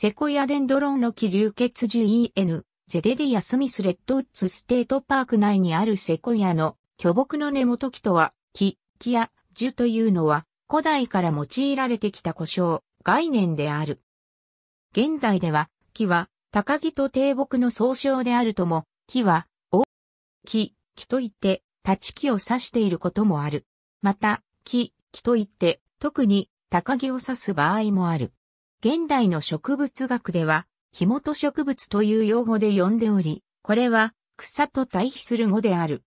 セコイアデンドロンの木流血樹 EN、ゼデディア・スミス・レッドウッズ・ステート・パーク内にあるセコイアの巨木の根元木とは、木、木や樹というのは、古代から用いられてきた故障、概念である。現代では、木は、高木と低木の総称であるとも、木は、大木、木といって、立ち木を指していることもある。また、木、木といって、特に、高木を指す場合もある。現代の植物学では、木本植物という用語で呼んでおり、これは草と対比する語である。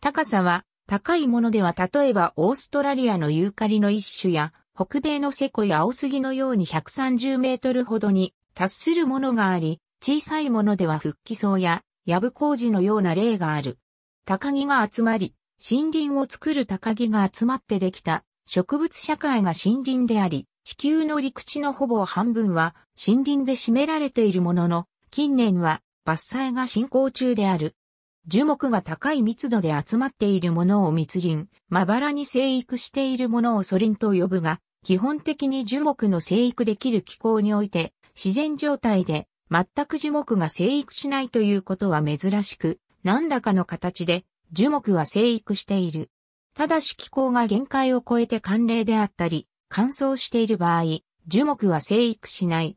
高さは高いものでは例えばオーストラリアのユーカリの一種や北米のセコや青杉のように130メートルほどに達するものがあり、小さいものでは復帰草やヤブコウジのような例がある。高木が集まり、森林を作る高木が集まってできた植物社会が森林であり、地球の陸地のほぼ半分は森林で占められているものの、近年は伐採が進行中である。樹木が高い密度で集まっているものを密林、まばらに生育しているものを素林と呼ぶが、基本的に樹木の生育できる気候において、自然状態で全く樹木が生育しないということは珍しく、何らかの形で樹木は生育している。ただし気候が限界を超えて寒冷であったり、乾燥している場合、樹木は生育しない。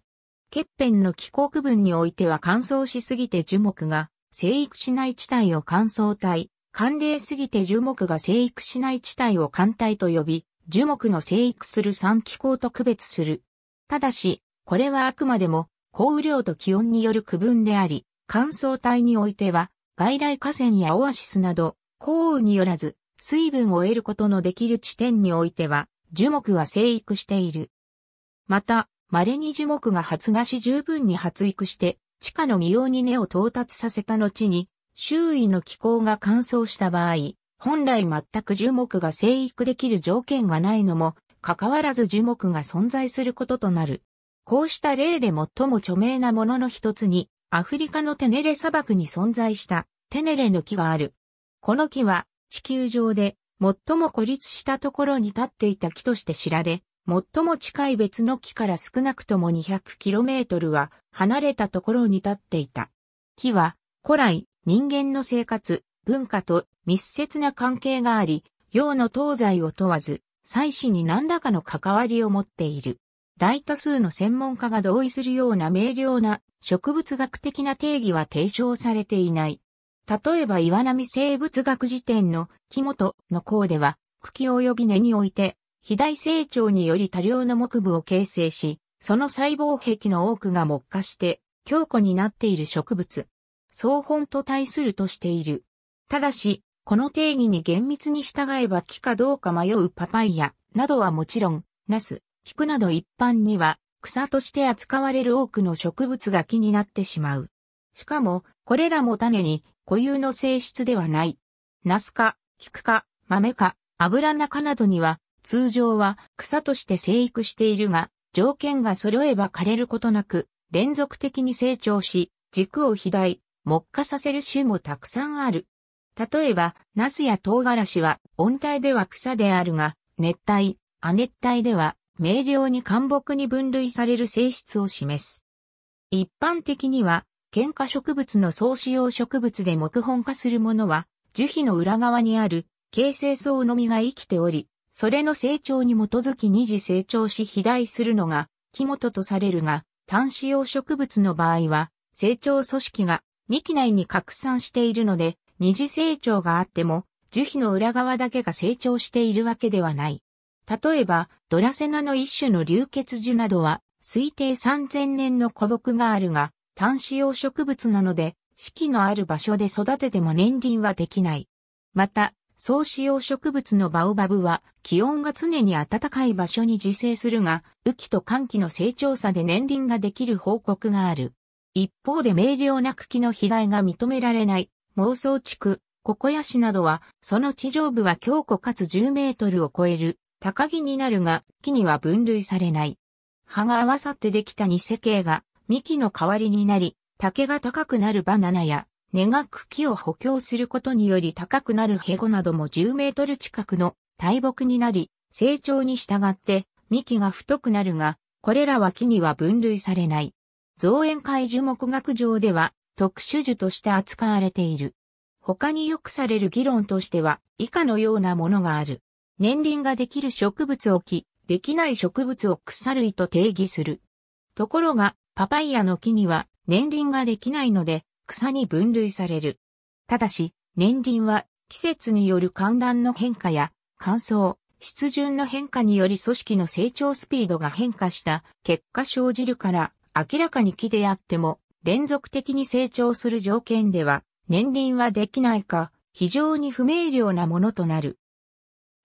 欠片の気候区分においては乾燥しすぎて樹木が生育しない地帯を乾燥帯、寒冷すぎて樹木が生育しない地帯を寒帯と呼び、樹木の生育する3気候と区別する。ただし、これはあくまでも降雨量と気温による区分であり、乾燥帯においては、外来河川やオアシスなど、降雨によらず、水分を得ることのできる地点においては、樹木は生育している。また、稀に樹木が発芽し十分に発育して、地下の実用に根を到達させた後に、周囲の気候が乾燥した場合、本来全く樹木が生育できる条件がないのも、関わらず樹木が存在することとなる。こうした例で最も著名なものの一つに、アフリカのテネレ砂漠に存在したテネレの木がある。この木は地球上で最も孤立したところに立っていた木として知られ、最も近い別の木から少なくとも 200km は離れたところに立っていた。木は古来人間の生活、文化と密接な関係があり、洋の東西を問わず、祭祀に何らかの関わりを持っている。大多数の専門家が同意するような明瞭な植物学的な定義は提唱されていない。例えば岩波生物学辞典の木本の項では、茎及び根において、肥大成長により多量の木部を形成し、その細胞壁の多くが木化して、強固になっている植物。総本と対するとしている。ただし、この定義に厳密に従えば木かどうか迷うパパイヤなどはもちろん、ナス、菊など一般には草として扱われる多くの植物が木になってしまう。しかも、これらも種に固有の性質ではない。ナス科、菊科、豆科、油中などには、通常は草として生育しているが、条件が揃えば枯れることなく、連続的に成長し、軸を肥大、木化させる種もたくさんある。例えば、ナスや唐辛子は温帯では草であるが、熱帯、亜熱帯では明瞭に寒木に分類される性質を示す。一般的には喧嘩植物の総使用植物で木本化するものは、樹皮の裏側にある形成層のみが生きており、それの成長に基づき二次成長し肥大するのが木元とされるが、単子用植物の場合は、成長組織が幹内に拡散しているので、二次成長があっても、樹皮の裏側だけが成長しているわけではない。例えば、ドラセナの一種の流血樹などは、推定3000年の古木があるが、単子葉植物なので、四季のある場所で育てても年輪はできない。また、総使用植物のバオバブは気温が常に暖かい場所に自生するが、雨季と寒季の成長差で年輪ができる報告がある。一方で明瞭な茎の被害が認められない、妄想地区、ココヤ市などは、その地上部は強固かつ10メートルを超える、高木になるが、木には分類されない。葉が合わさってできた偽形が、幹の代わりになり、竹が高くなるバナナや、根が茎を補強することにより高くなるヘゴなども10メートル近くの大木になり、成長に従って幹が太くなるが、これらは木には分類されない。造園会樹木学上では特殊樹として扱われている。他によくされる議論としては以下のようなものがある。年輪ができる植物を木、できない植物を草類と定義する。ところが、パパイヤの木には年輪ができないので草に分類される。ただし、年輪は季節による寒暖の変化や乾燥、湿潤の変化により組織の成長スピードが変化した結果生じるから明らかに木であっても連続的に成長する条件では年輪はできないか非常に不明瞭なものとなる。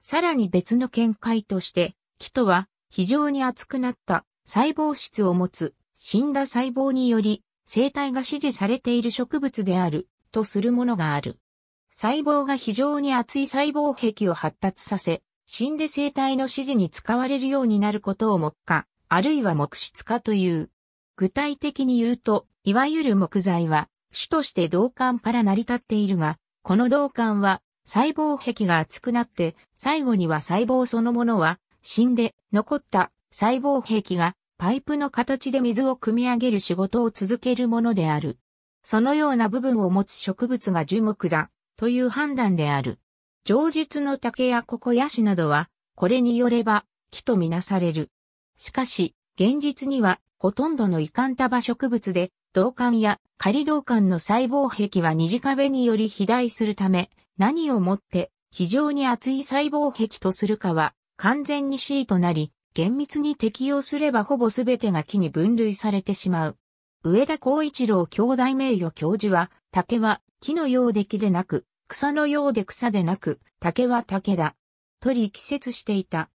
さらに別の見解として木とは非常に厚くなった細胞質を持つ死んだ細胞により生体が支持されている植物であるとするものがある。細胞が非常に厚い細胞壁を発達させ、死んで生体の指示に使われるようになることを木化、あるいは木質化という。具体的に言うと、いわゆる木材は、種として導管から成り立っているが、この導管は、細胞壁が厚くなって、最後には細胞そのものは、死んで、残った細胞壁がパイプの形で水を汲み上げる仕事を続けるものである。そのような部分を持つ植物が樹木だ、という判断である。上述の竹やココヤシなどは、これによれば、木とみなされる。しかし、現実には、ほとんどの遺憾束植物で、銅管や仮銅管の細胞壁は二次壁により肥大するため、何をもって非常に厚い細胞壁とするかは完全に C となり、厳密に適用すればほぼ全てが木に分類されてしまう。上田光一郎兄弟名誉教授は、竹は木のようで木でなく、草のようで草でなく、竹は竹だ。と力説していた。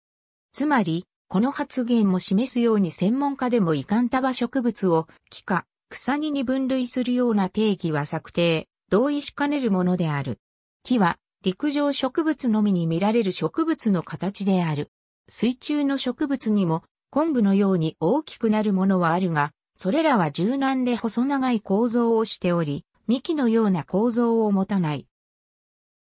つまり、この発言も示すように専門家でも遺憾束植物を木か草にに分類するような定義は策定、同意しかねるものである。木は陸上植物のみに見られる植物の形である。水中の植物にも昆布のように大きくなるものはあるが、それらは柔軟で細長い構造をしており、幹のような構造を持たない。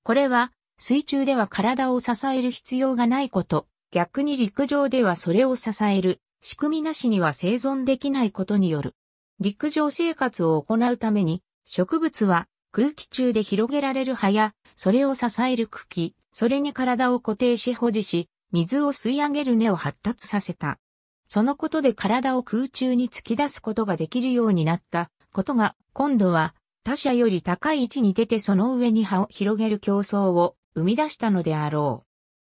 これは水中では体を支える必要がないこと、逆に陸上ではそれを支える仕組みなしには生存できないことによる。陸上生活を行うために、植物は空気中で広げられる葉や、それを支える茎、それに体を固定し保持し、水を吸い上げる根を発達させた。そのことで体を空中に突き出すことができるようになったことが、今度は他者より高い位置に出てその上に葉を広げる競争を生み出したのであろう。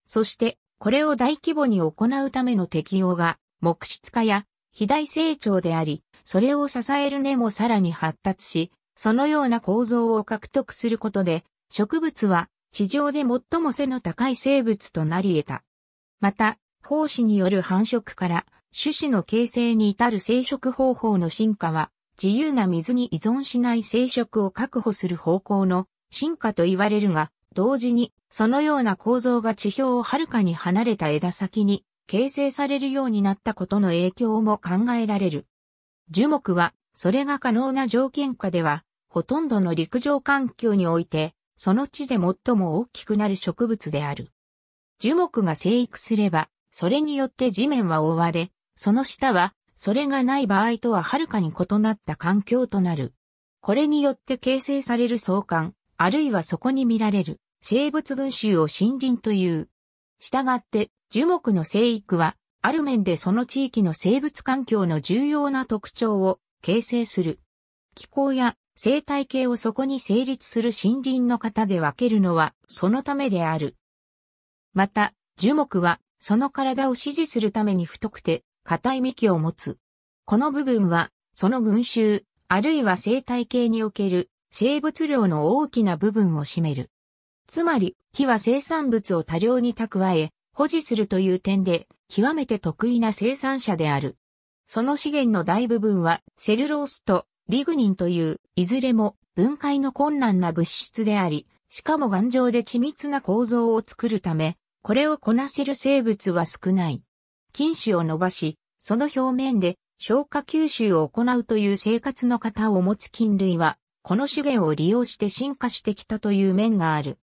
そして、これを大規模に行うための適用が、木質化や肥大成長であり、それを支える根もさらに発達し、そのような構造を獲得することで、植物は地上で最も背の高い生物となり得た。また、胞子による繁殖から種子の形成に至る生殖方法の進化は、自由な水に依存しない生殖を確保する方向の進化と言われるが、同時に、そのような構造が地表を遥かに離れた枝先に形成されるようになったことの影響も考えられる。樹木は、それが可能な条件下では、ほとんどの陸上環境において、その地で最も大きくなる植物である。樹木が生育すれば、それによって地面は覆われ、その下は、それがない場合とははるかに異なった環境となる。これによって形成される相関、あるいはそこに見られる生物群衆を森林という。したがって、樹木の生育は、ある面でその地域の生物環境の重要な特徴を形成する。気候や生態系をそこに成立する森林の方で分けるのは、そのためである。また、樹木は、その体を支持するために太くて、硬い幹を持つ。この部分は、その群衆、あるいは生態系における生物量の大きな部分を占める。つまり、木は生産物を多量に蓄え、保持するという点で、極めて得意な生産者である。その資源の大部分は、セルロースとリグニンという、いずれも分解の困難な物質であり、しかも頑丈で緻密な構造を作るため、これをこなせる生物は少ない。菌糸を伸ばし、その表面で消化吸収を行うという生活の型を持つ菌類は、この資源を利用して進化してきたという面がある。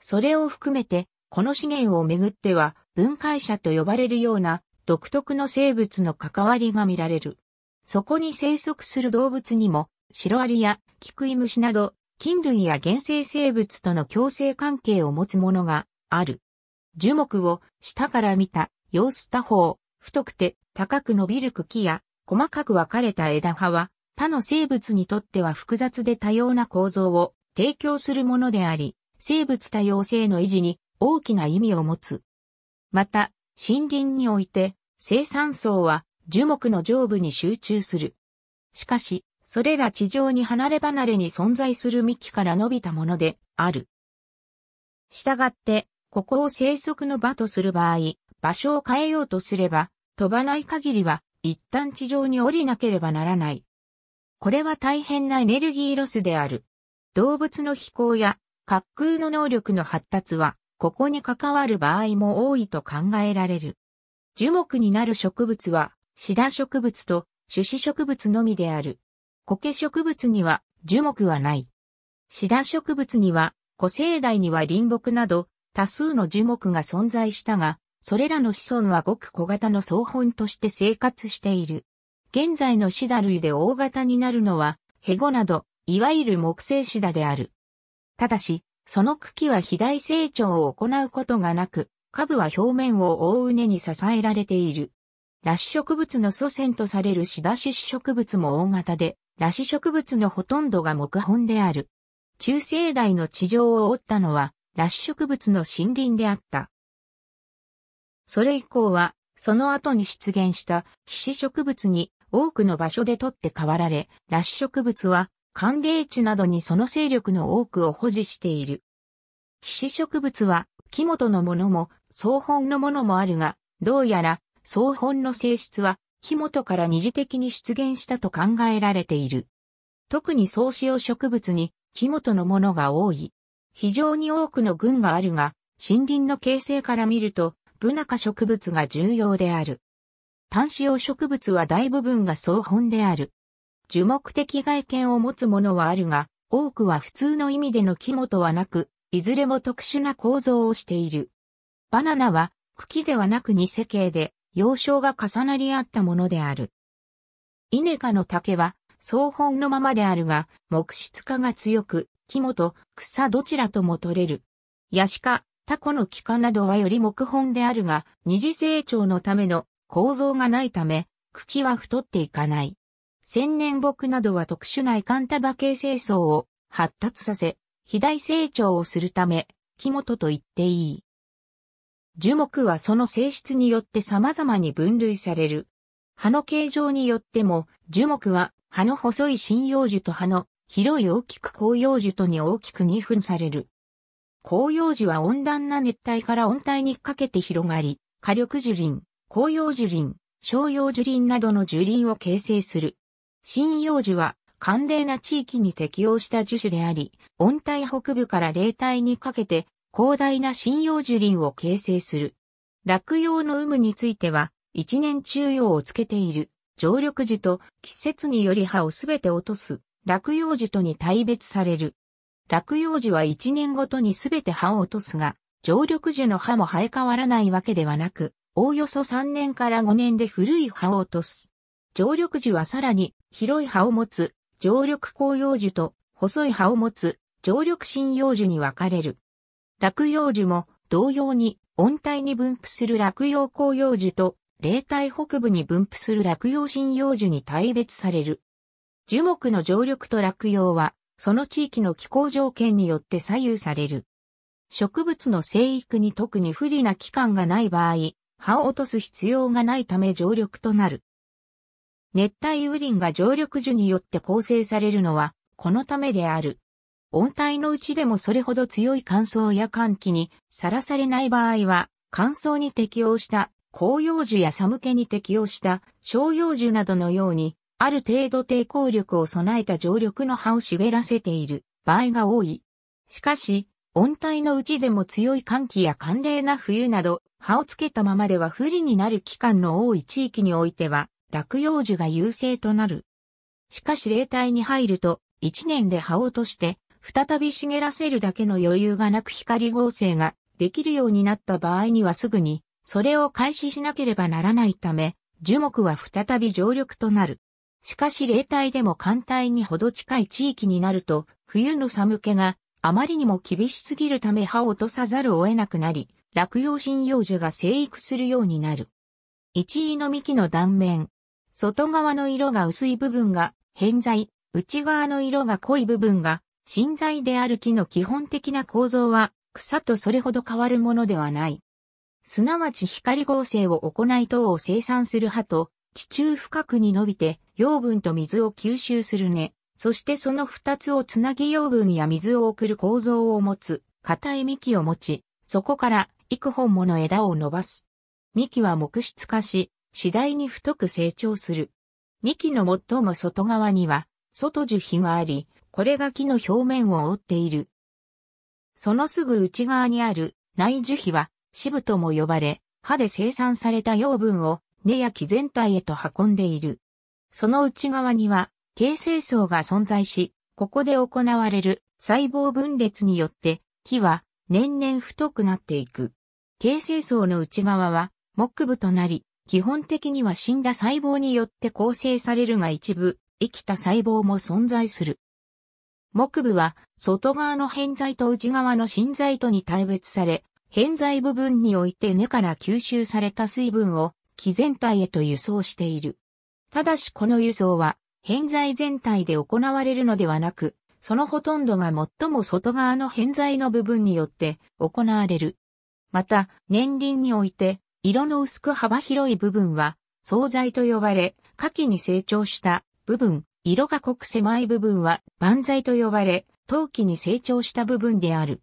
それを含めて、この資源をめぐっては、分解者と呼ばれるような独特の生物の関わりが見られる。そこに生息する動物にも、シロアリやキクイムシなど、菌類や原生生物との共生関係を持つものがある。樹木を下から見た様子多方、太くて高く伸びる茎や細かく分かれた枝葉は他の生物にとっては複雑で多様な構造を提供するものであり、生物多様性の維持に大きな意味を持つ。また、森林において生産層は樹木の上部に集中する。しかし、それら地上に離れ離れに存在する幹から伸びたものである。したがって、ここを生息の場とする場合、場所を変えようとすれば、飛ばない限りは、一旦地上に降りなければならない。これは大変なエネルギーロスである。動物の飛行や滑空の能力の発達は、ここに関わる場合も多いと考えられる。樹木になる植物は、シダ植物と種子植物のみである。苔植物には樹木はない。シダ植物には、古生代には林木など多数の樹木が存在したが、それらの子孫はごく小型の総本として生活している。現在のシダ類で大型になるのは、ヘゴなど、いわゆる木製シダである。ただし、その茎は肥大成長を行うことがなく、株は表面を覆う根に支えられている。ラ子植物の祖先とされるシダ種子植物も大型で、ラ子植物のほとんどが木本である。中生代の地上を覆ったのは、裸植物の森林であった。それ以降は、その後に出現した皮脂植物に多くの場所で取って代わられ、裸植物は寒冷地などにその勢力の多くを保持している。皮脂植物は木元のものも草本のものもあるが、どうやら草本の性質は木元から二次的に出現したと考えられている。特に草使用植物に木元のものが多い。非常に多くの群があるが、森林の形成から見ると、ブナ科植物が重要である。単子葉植物は大部分が草本である。樹木的外見を持つものはあるが、多くは普通の意味での木元はなく、いずれも特殊な構造をしている。バナナは茎ではなく偽形で、幼少が重なり合ったものである。イネ科の竹は草本のままであるが、木質化が強く、木本、草どちらとも取れる。ヤシ科、タコの木科などはより木本であるが、二次成長のための構造がないため、茎は太っていかない。千年木などは特殊なン管束形成層を発達させ、肥大成長をするため、木本と言っていい。樹木はその性質によって様々に分類される。葉の形状によっても、樹木は葉の細い針葉樹と葉の広い大きく広葉樹とに大きく2分される。広葉樹は温暖な熱帯から温帯にかけて広がり、火力樹林、紅葉樹林、商用樹林などの樹林を形成する。針葉樹は寒冷な地域に適応した樹種であり、温帯北部から冷帯にかけて広大な針葉樹林を形成する。落葉の有無については、一年中葉をつけている常緑樹と季節により葉をすべて落とす落葉樹とに大別される。落葉樹は一年ごとにすべて葉を落とすが、常緑樹の葉も生え変わらないわけではなく、おおよそ3年から5年で古い葉を落とす。常緑樹はさらに広い葉を持つ常緑紅葉樹と細い葉を持つ常緑針葉樹に分かれる。落葉樹も同様に温帯に分布する落葉紅葉樹と冷帯北部に分布する落葉針葉樹に大別される。樹木の常緑と落葉は、その地域の気候条件によって左右される。植物の生育に特に不利な期間がない場合、葉を落とす必要がないため常緑となる。熱帯雨林が常緑樹によって構成されるのは、このためである。温帯のうちでもそれほど強い乾燥や寒気にさらされない場合は、乾燥に適応した広葉樹や寒気に適応した小葉樹などのように、ある程度抵抗力を備えた常緑の葉を茂らせている場合が多い。しかし、温帯のうちでも強い寒気や寒冷な冬など、葉をつけたままでは不利になる期間の多い地域においては、落葉樹が優勢となる。しかし冷帯に入ると、一年で葉を落として、再び茂らせるだけの余裕がなく光合成ができるようになった場合にはすぐに、それを開始しなければならないため、樹木は再び常緑となる。しかし冷帯でも寒帯にほど近い地域になると、冬の寒気があまりにも厳しすぎるため葉を落とさざるを得なくなり、落葉針葉樹が生育するようになる。一位の幹の断面。外側の色が薄い部分が偏在、内側の色が濃い部分が芯材である木の基本的な構造は草とそれほど変わるものではない。すなわち光合成を行い糖を生産する葉と地中深くに伸びて養分と水を吸収する根、そしてその二つをつなぎ養分や水を送る構造を持つ、硬い幹を持ち、そこから幾本もの枝を伸ばす。幹は木質化し、次第に太く成長する。幹の最も外側には、外樹皮があり、これが木の表面を覆っている。そのすぐ内側にある内樹皮は、支部とも呼ばれ、歯で生産された養分を根や木全体へと運んでいる。その内側には形成層が存在し、ここで行われる細胞分裂によって木は年々太くなっていく。形成層の内側は木部となり、基本的には死んだ細胞によって構成されるが一部、生きた細胞も存在する。木部は外側の偏在と内側の芯在とに対別され、偏在部分において根から吸収された水分を木全体へと輸送している。ただしこの輸送は、偏在全体で行われるのではなく、そのほとんどが最も外側の偏在の部分によって行われる。また、年輪において、色の薄く幅広い部分は、総材と呼ばれ、夏季に成長した部分、色が濃く狭い部分は、万材と呼ばれ、陶器に成長した部分である。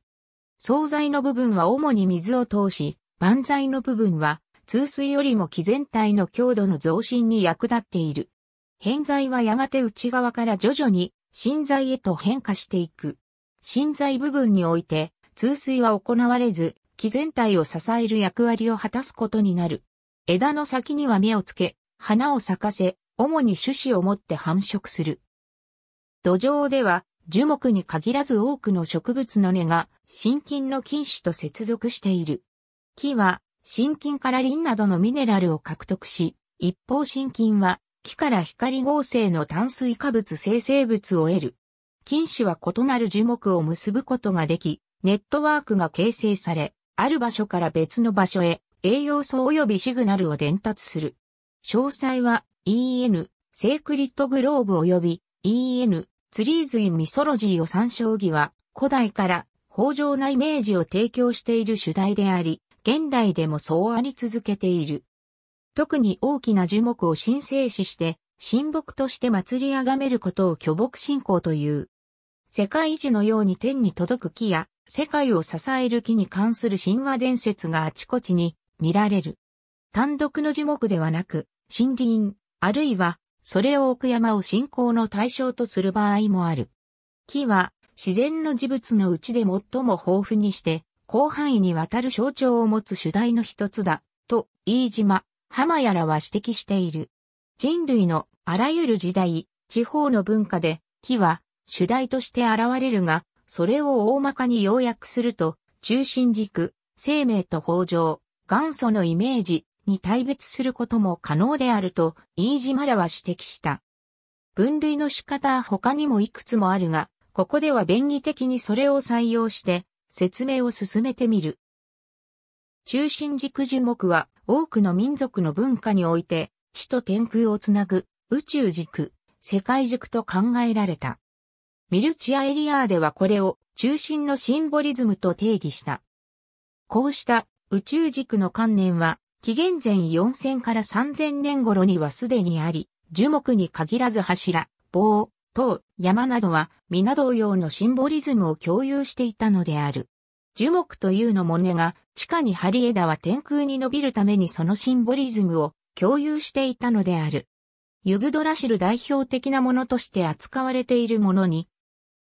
総材の部分は主に水を通し、万材の部分は通水よりも気全体の強度の増進に役立っている。偏在はやがて内側から徐々に心在へと変化していく。心在部分において、通水は行われず、気全体を支える役割を果たすことになる。枝の先には目をつけ、花を咲かせ、主に種子を持って繁殖する。土壌では、樹木に限らず多くの植物の根が、心筋の菌糸と接続している。木は、真菌からリンなどのミネラルを獲得し、一方真菌は木から光合成の炭水化物生成物を得る。菌糸は異なる樹木を結ぶことができ、ネットワークが形成され、ある場所から別の場所へ栄養素及びシグナルを伝達する。詳細は EN、セークリットグローブ及び EN、ツリーズインミソロジーを参照義は古代から豊穣なイメージを提供している主題であり、現代でもそうあり続けている。特に大きな樹木を神聖視して、神木として祭り崇めることを巨木信仰という。世界樹のように天に届く木や、世界を支える木に関する神話伝説があちこちに見られる。単独の樹木ではなく、森林、あるいは、それを奥山を信仰の対象とする場合もある。木は、自然の事物のうちで最も豊富にして、広範囲にわたる象徴を持つ主題の一つだ、と、飯島、浜やらは指摘している。人類のあらゆる時代、地方の文化で、木は主題として現れるが、それを大まかに要約すると、中心軸、生命と豊穣、元祖のイメージに対別することも可能であると、飯島らは指摘した。分類の仕方は他にもいくつもあるが、ここでは便宜的にそれを採用して、説明を進めてみる。中心軸樹木は多くの民族の文化において地と天空をつなぐ宇宙軸、世界軸と考えられた。ミルチアエリアーではこれを中心のシンボリズムと定義した。こうした宇宙軸の観念は紀元前4000から3000年頃にはすでにあり、樹木に限らず柱、棒、塔、山などは皆同様のシンボリズムを共有していたのである。樹木というのも根が地下に張り枝は天空に伸びるためにそのシンボリズムを共有していたのである。ユグドラシル代表的なものとして扱われているものに、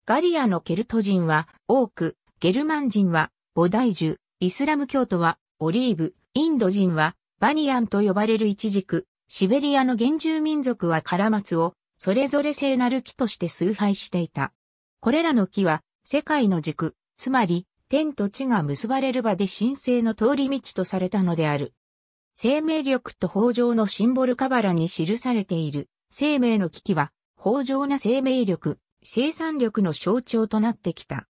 ガリアのケルト人は多く、ゲルマン人はボダイジュ、イスラム教徒はオリーブ、インド人はバニアンと呼ばれるイチジク、シベリアの原住民族はカラマツを、それぞれ聖なる木として崇拝していた。これらの木は、世界の軸、つまり、天と地が結ばれる場で神聖の通り道とされたのである。生命力と豊穣のシンボルカバラに記されている、生命の危機は、豊穣な生命力、生産力の象徴となってきた。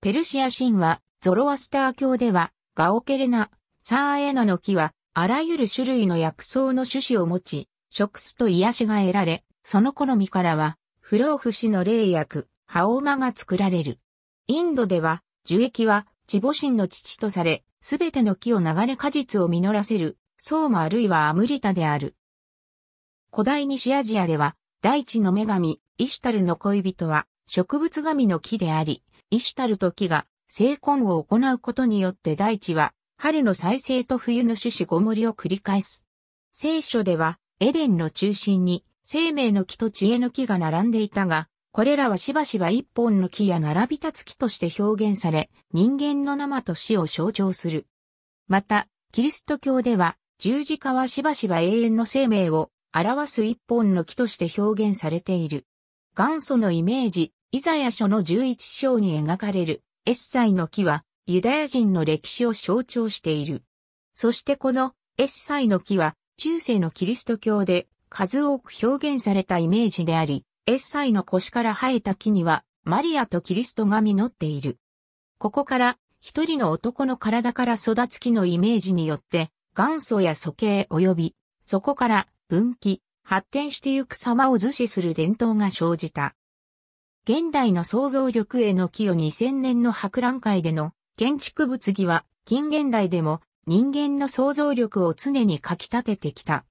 ペルシア神話、ゾロアスター教では、ガオケレナ、サーエナの木は、あらゆる種類の薬草の種子を持ち、食すと癒しが得られ、その好みからは、不老不死の霊薬、ハオマが作られる。インドでは、樹液は、地母神の父とされ、すべての木を流れ果実を実らせる、ソーマあるいはアムリタである。古代西アジアでは、大地の女神、イシュタルの恋人は、植物神の木であり、イシュタルと木が、成婚を行うことによって大地は、春の再生と冬の種子ごもりを繰り返す。聖書では、エデンの中心に、生命の木と知恵の木が並んでいたが、これらはしばしば一本の木や並び立つ木として表現され、人間の生と死を象徴する。また、キリスト教では、十字架はしばしば永遠の生命を表す一本の木として表現されている。元祖のイメージ、イザヤ書の11章に描かれるエッサイの木は、ユダヤ人の歴史を象徴している。そしてこのエッサイの木は、中世のキリスト教で数多く表現されたイメージであり、エッサイの腰から生えた木には、マリアとキリストが実っている。ここから、一人の男の体から育つ木のイメージによって、元祖や素形及び、そこから分岐、発展してゆく様を図示する伝統が生じた。現代の想像力への寄与2000年の博覧会での建築物議は近現代でも人間の想像力を常にかき立ててきた。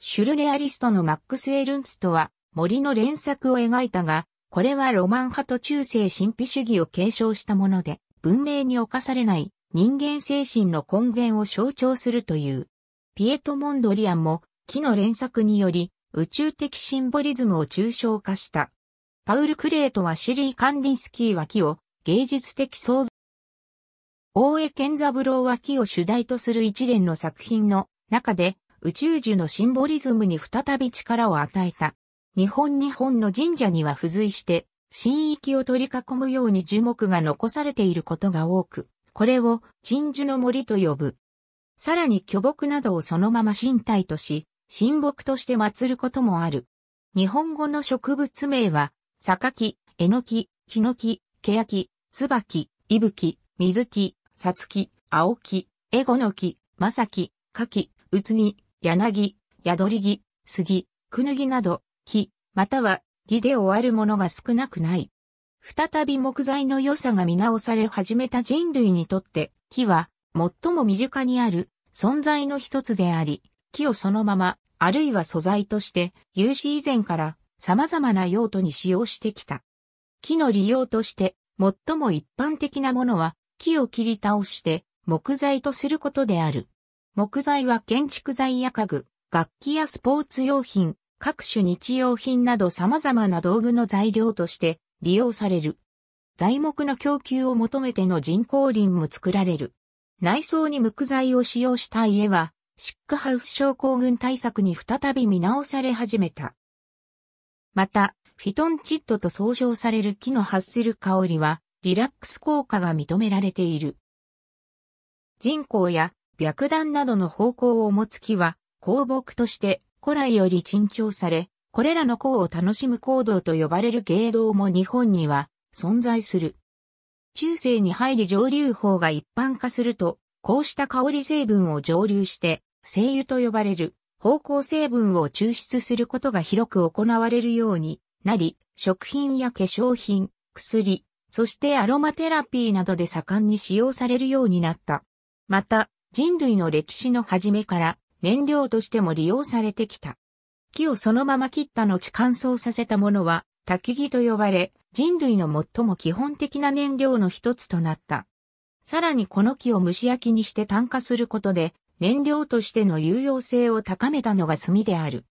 シュルレアリストのマックス・エルンストは森の連作を描いたが、これはロマン派と中世神秘主義を継承したもので、文明に侵されない人間精神の根源を象徴するという。ピエト・モンドリアンも、木の連作により、宇宙的シンボリズムを抽象化した。パウル・クレートはシリー・カンディンスキーは木を芸術的創造。大江健三郎は木を主題とする一連の作品の中で、宇宙樹のシンボリズムに再び力を与えた。日本日本の神社には付随して、神域を取り囲むように樹木が残されていることが多く、これを鎮樹の森と呼ぶ。さらに巨木などをそのまま神体とし、神木として祀ることもある。日本語の植物名は、榊、えのき、きのき、けやき、つばき、いぶき、みずき、さつき、あおき、えごのき、まさき、かき、うつに、柳、宿り木、杉、くぬぎなど、木、または、木で終わるものが少なくない。再び木材の良さが見直され始めた人類にとって、木は、最も身近にある、存在の一つであり、木をそのまま、あるいは素材として、有史以前から様々な用途に使用してきた。木の利用として、最も一般的なものは、木を切り倒して木材とすることである。木材は建築材や家具、楽器やスポーツ用品、各種日用品など様々な道具の材料として利用される。材木の供給を求めての人工林も作られる。内装に木材を使用した家は、シックハウス症候群対策に再び見直され始めた。また、フィトンチッドと総称される木の発する香りは、リラックス効果が認められている。人工や白弾などの方向を持つ木は、香木として古来より珍重され、これらの香を楽しむ行動と呼ばれる芸道も日本には存在する。中世に入り蒸留法が一般化すると、こうした香り成分を蒸留して、精油と呼ばれる方向成分を抽出することが広く行われるようになり、食品や化粧品、薬、そしてアロマテラピーなどで盛んに使用されるようになった。また、人類の歴史の初めから燃料としても利用されてきた。木をそのまま切った後乾燥させたものは焚き木と呼ばれ、人類の最も基本的な燃料の一つとなった。さらにこの木を蒸し焼きにして炭化することで、燃料としての有用性を高めたのが炭である。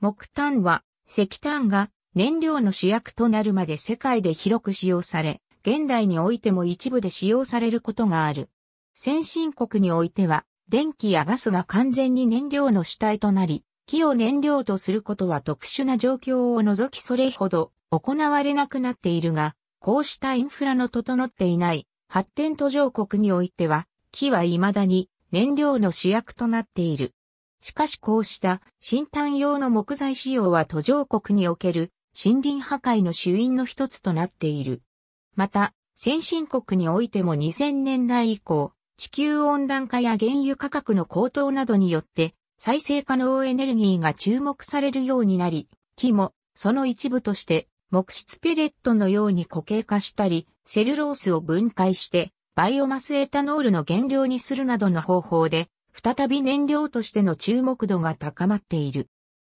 木炭は石炭が燃料の主役となるまで世界で広く使用され、現代においても一部で使用されることがある。先進国においては、電気やガスが完全に燃料の主体となり、木を燃料とすることは特殊な状況を除きそれほど行われなくなっているが、こうしたインフラの整っていない発展途上国においては、木は未だに燃料の主役となっている。しかしこうした新炭用の木材使用は途上国における森林破壊の主因の一つとなっている。また、先進国においても2000年代以降、地球温暖化や原油価格の高騰などによって再生可能エネルギーが注目されるようになり、木もその一部として木質ペレットのように固形化したり、セルロースを分解してバイオマスエタノールの原料にするなどの方法で、再び燃料としての注目度が高まっている。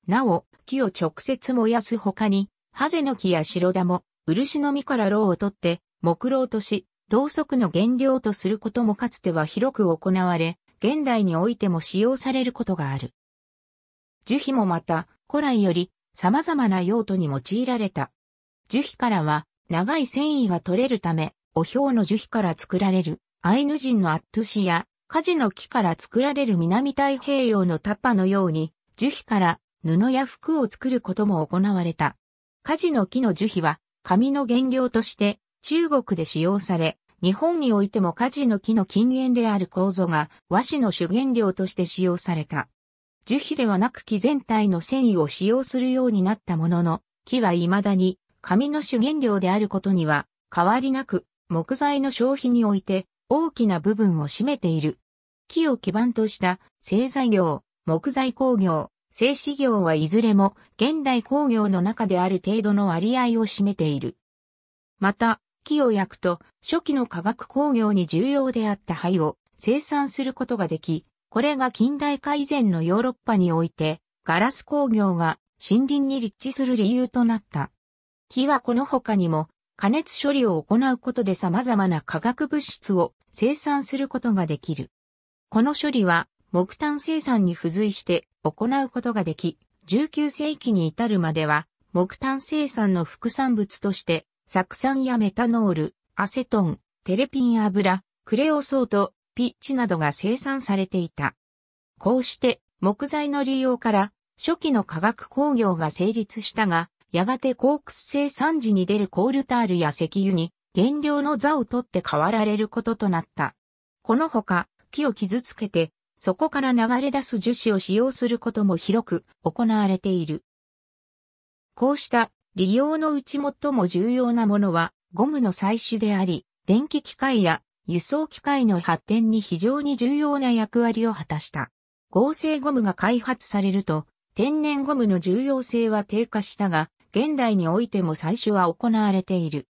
なお、木を直接燃やす他に、ハゼの木や白玉、漆の実から炉を取って、木炉とし、ろうそくの原料とすることもかつては広く行われ、現代においても使用されることがある。樹皮もまた、古来より様々な用途に用いられた。樹皮からは長い繊維が取れるため、お表の樹皮から作られるアイヌ人のアットゥシや、カジの木から作られる南太平洋のタッパのように、樹皮から布や服を作ることも行われた。カジの木の樹皮は、紙の原料として中国で使用され、日本においても火事の木の禁煙である構造が和紙の主原料として使用された。樹皮ではなく木全体の繊維を使用するようになったものの、木は未だに紙の主原料であることには変わりなく木材の消費において大きな部分を占めている。木を基盤とした製材業、木材工業、製紙業はいずれも現代工業の中である程度の割合を占めている。また、器を焼くと、初期の化学工業に重要であった灰を生産することができ、これが近代化以前のヨーロッパにおいて、ガラス工業が森林に立地する理由となった。木はこの他にも、加熱処理を行うことで様々な化学物質を生産することができる。この処理は木炭生産に付随して行うことができ、19世紀に至るまでは木炭生産の副産物として酢酸やメタノール、アセトン、テレピン油、クレオソート、ピッチなどが生産されていた。こうして木材の利用から初期の化学工業が成立したが、やがてコークス生産時に出るコールタールや石油に原料の座を取って代わられることとなった。このほか木を傷つけてそこから流れ出す樹脂を使用することも広く行われている。こうした利用のうち最も重要なものはゴムの採取であり、電気機械や輸送機械の発展に非常に重要な役割を果たした。合成ゴムが開発されると、天然ゴムの重要性は低下したが、現代においても採取は行われている。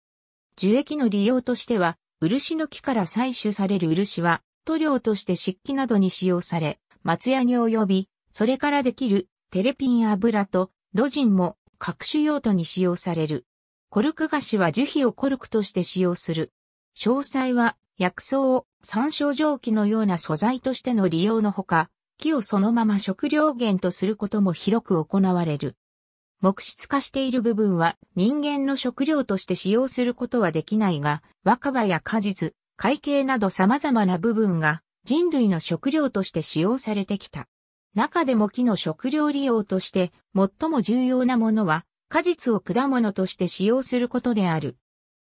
樹液の利用としては、漆の木から採取される漆は、塗料として漆器などに使用され、松屋に及び、それからできるテレピン油とロジンも各種用途に使用される。コルク菓子は樹皮をコルクとして使用する。詳細は薬草を参照蒸気のような素材としての利用のほか、木をそのまま食料源とすることも広く行われる。木質化している部分は人間の食料として使用することはできないが、若葉や果実、海景など様々な部分が人類の食料として使用されてきた。中でも木の食料利用として最も重要なものは果実を果物として使用することである。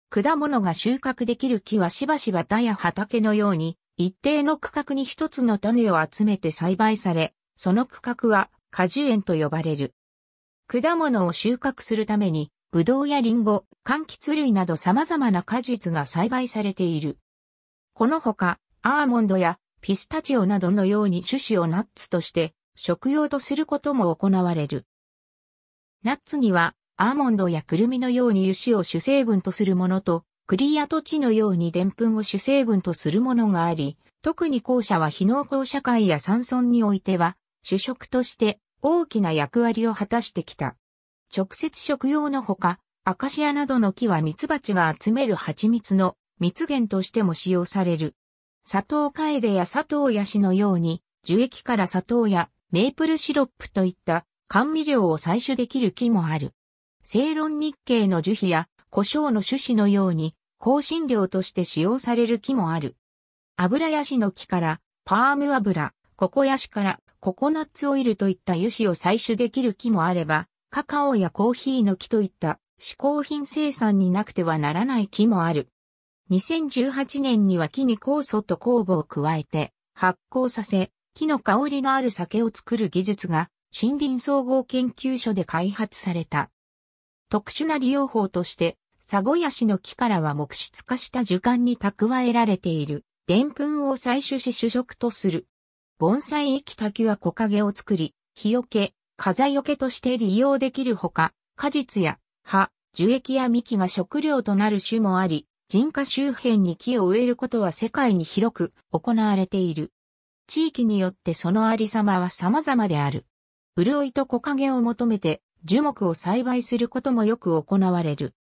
果物が収穫できる木はしばしば田や畑のように一定の区画に一つの種を集めて栽培され、その区画は果樹園と呼ばれる。果物を収穫するために、ブドウやリンゴ、柑橘類など様々な果実が栽培されている。このほか、アーモンドやピスタチオなどのように種子をナッツとして食用とすることも行われる。ナッツにはアーモンドやクルミのように油脂を主成分とするものと、クリアト地のようにプンを主成分とするものがあり、特に後者は非農耕社会や山村においては、主食として大きな役割を果たしてきた。直接食用のほか、アカシアなどの木は蜜蜂が集める蜂蜜の蜜源としても使用される。砂糖楓や砂糖ヤシのように、樹液から砂糖やメープルシロップといった甘味料を採取できる木もある。正論日系の樹皮や胡椒の種子のように、香辛料として使用される木もある。油ヤシの木からパーム油、ココヤシからココナッツオイルといった油脂を採取できる木もあれば、カカオやコーヒーの木といった嗜好品生産になくてはならない木もある。2018年には木に酵素と酵母を加えて発酵させ、木の香りのある酒を作る技術が森林総合研究所で開発された。特殊な利用法として、サゴヤシの木からは木質化した樹幹に蓄えられている、澱粉を採取し主食とする。盆栽生き滝は木陰を作り、日よけ、風よけとして利用できるほか、果実や葉、樹液や幹が食料となる種もあり、人家周辺に木を植えることは世界に広く行われている。地域によってそのありさまは様々である。潤いと木陰を求めて樹木を栽培することもよく行われる。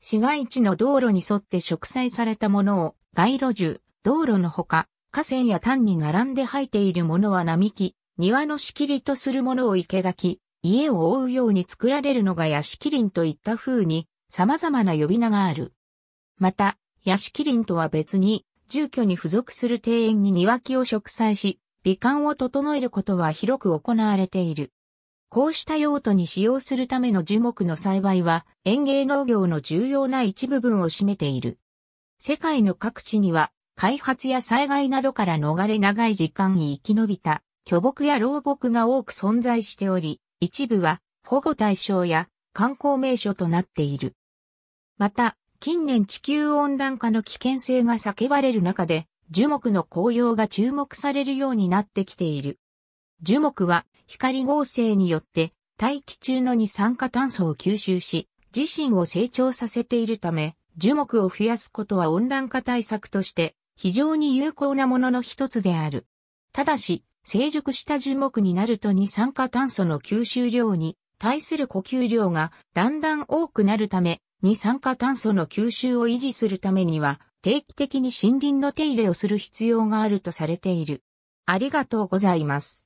市街地の道路に沿って植栽されたものを街路樹、道路のほか、河川や単に並んで生えているものは並木、庭の仕切りとするものを生垣、家を覆うように作られるのが屋敷林といった風に様々な呼び名がある。また、屋敷林とは別に、住居に付属する庭園に庭木を植栽し、美観を整えることは広く行われている。こうした用途に使用するための樹木の栽培は園芸農業の重要な一部分を占めている。世界の各地には開発や災害などから逃れ長い時間に生き延びた巨木や老木が多く存在しており、一部は保護対象や観光名所となっている。また、近年地球温暖化の危険性が叫ばれる中で、樹木の紅葉が注目されるようになってきている。樹木は光合成によって大気中の二酸化炭素を吸収し、自身を成長させているため、樹木を増やすことは温暖化対策として非常に有効なものの一つである。ただし、成熟した樹木になると二酸化炭素の吸収量に対する呼吸量がだんだん多くなるため、二酸化炭素の吸収を維持するためには、定期的に森林の手入れをする必要があるとされている。ありがとうございます。